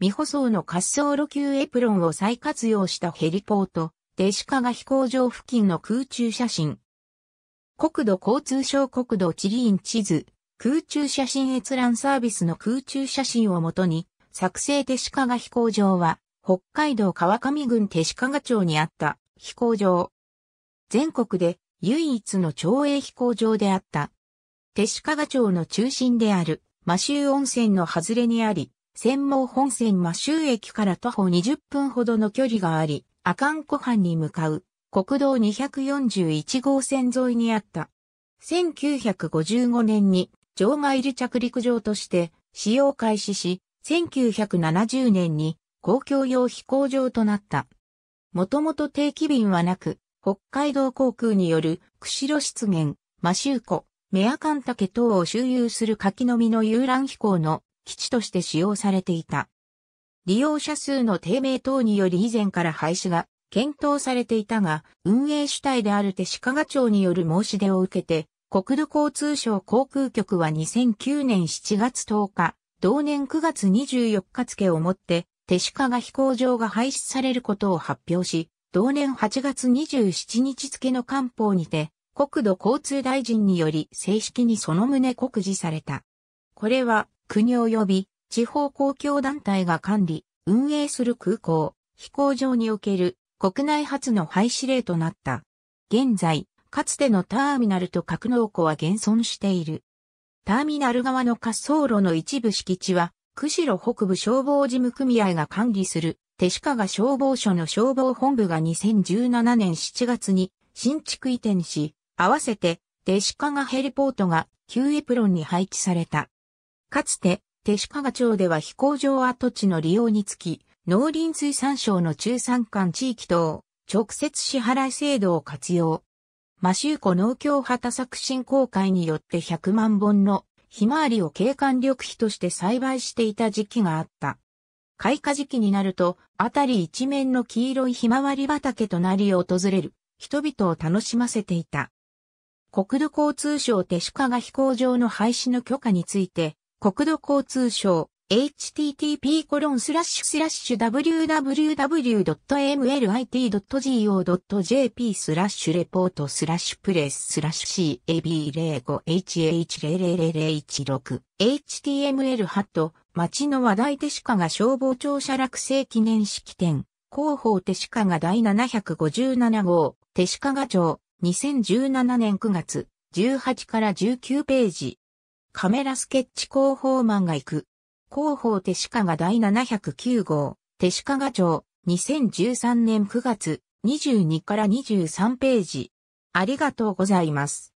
未舗装の滑走路級エプロンを再活用したヘリポート、デシカが飛行場付近の空中写真。国土交通省国土地理院地図、空中写真閲覧サービスの空中写真をもとに、作成デシカが飛行場は、北海道川上郡手鹿が町にあった飛行場。全国で唯一の町営飛行場であった。手鹿が町の中心である、摩周温泉の外れにあり、専門本線摩周駅から徒歩20分ほどの距離があり、阿寒湖畔に向かう国道241号線沿いにあった。1955年に場外離着陸場として使用開始し、1970年に公共用飛行場となった。もともと定期便はなく、北海道航空による釧路湿原、摩周湖、メアカンタケ等を周遊する柿の実の遊覧飛行の基地として使用されていた。利用者数の低迷等により以前から廃止が検討されていたが、運営主体である手鹿賀町による申し出を受けて、国土交通省航空局は2009年7月10日、同年9月24日付をもって、手鹿賀飛行場が廃止されることを発表し、同年8月27日付の官報にて、国土交通大臣により正式にその旨告示された。これは国及び地方公共団体が管理、運営する空港、飛行場における国内初の廃止令となった。現在、かつてのターミナルと格納庫は現存している。ターミナル側の滑走路の一部敷地は、釧路北部消防事務組合が管理する、手鹿が消防署の消防本部が2017年7月に新築移転し、合わせて手鹿がヘリポートが旧エプロンに配置された。かつて、手鹿賀町では飛行場跡地の利用につき、農林水産省の中山間地域等、直接支払い制度を活用。マシューコ農協旗作新公会によって100万本のひまわりを景観緑肥として栽培していた時期があった。開花時期になると、あたり一面の黄色いひまわり畑となり訪れる人々を楽しませていた。国土交通省手鹿賀飛行場の廃止の許可について、国土交通省 http://www.mlit.go.jp スラッシュレポートスラッシュプレススラッシュ CAB05HH00016 html ハット町の話題手鹿が消防庁舎落成記念式典広報手鹿が第757号手鹿が町2017年9月18から19ページカメラスケッチ広報マンが行く。広報手鹿が第709号、手鹿が町、2013年9月22から23ページ。ありがとうございます。